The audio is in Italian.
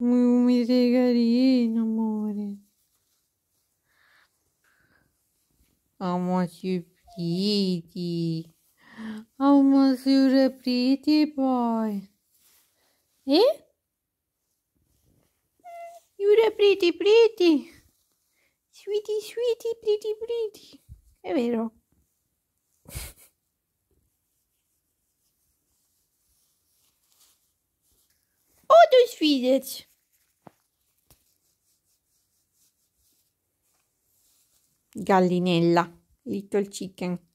Un regalino, amore. Amore, pretty. Almost you're a pretty boy. Eh? You're a pretty, pretty. Sweetie, sweetie, pretty, pretty. È vero. coś widzieć. Gallinella, Little Chicken.